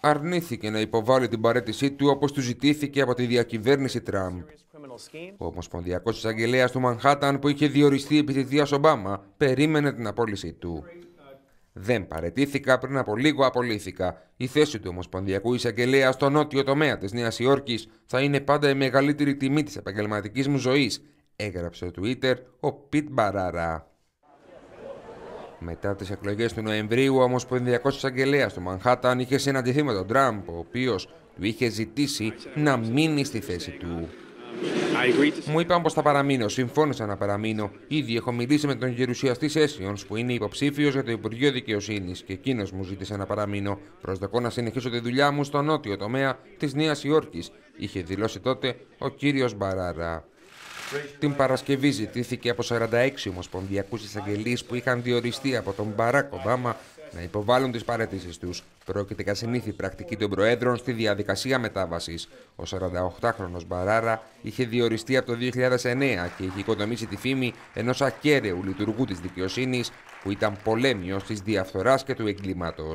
αρνήθηκε να υποβάλει την παρέτησή του όπως του ζητήθηκε από τη διακυβέρνηση Τραμπ. Ο Ομοσπονδιακός Εισαγγελέας του Μανχάταν που είχε διοριστεί επί της Ομπάμα περίμενε την απόλυσή του. Δεν παρετήθηκα πριν από λίγο απολύθηκα. Η θέση του Ομοσπονδιακού Εισαγγελέα στο νότιο τομέα της Νέας Υόρκης θα είναι πάντα η μεγαλύτερη τιμή της επαγγελματικής μου ζωής, έγραψε στο Twitter ο Πιτ Μπαράρα. Μετά τις εκλογές του Νοεμβρίου, ο Ομοσπονδιακό Εισαγγελέα του Μανχάταν είχε συναντηθεί με τον Τραμπ, ο οποίος του είχε ζητήσει να μείνει στη θέση του. Μου είπαν πως θα παραμείνω. Συμφώνησα να παραμείνω. Ήδη έχω μιλήσει με τον γερουσιαστή Σέσιον, που είναι υποψήφιος για το Υπουργείο Δικαιοσύνης, και εκείνος μου ζήτησε να παραμείνω. Προσδοκώ να συνεχίσω τη δουλειά μου στο νότιο τομέα της Νέας Υόρκης, είχε δηλώσει τότε ο κύριος Μπαράρα. Την Παρασκευή ζητήθηκε από 46 ομοσπονδιακούς εισαγγελείς που είχαν διοριστεί από τον Μπαράκ Ομπάμα να υποβάλουν τις παρέτησει τους. Πρόκειται για συνήθι πρακτική των Προέδρων στη διαδικασία μετάβασης. Ο 48χρονο Μπαράρα είχε διοριστεί από το 2009 και είχε οικοδομήσει τη φήμη ενός ακέραιου λειτουργού της δικαιοσύνης που ήταν πολέμιος της διαφθοράς και του εγκλήματος.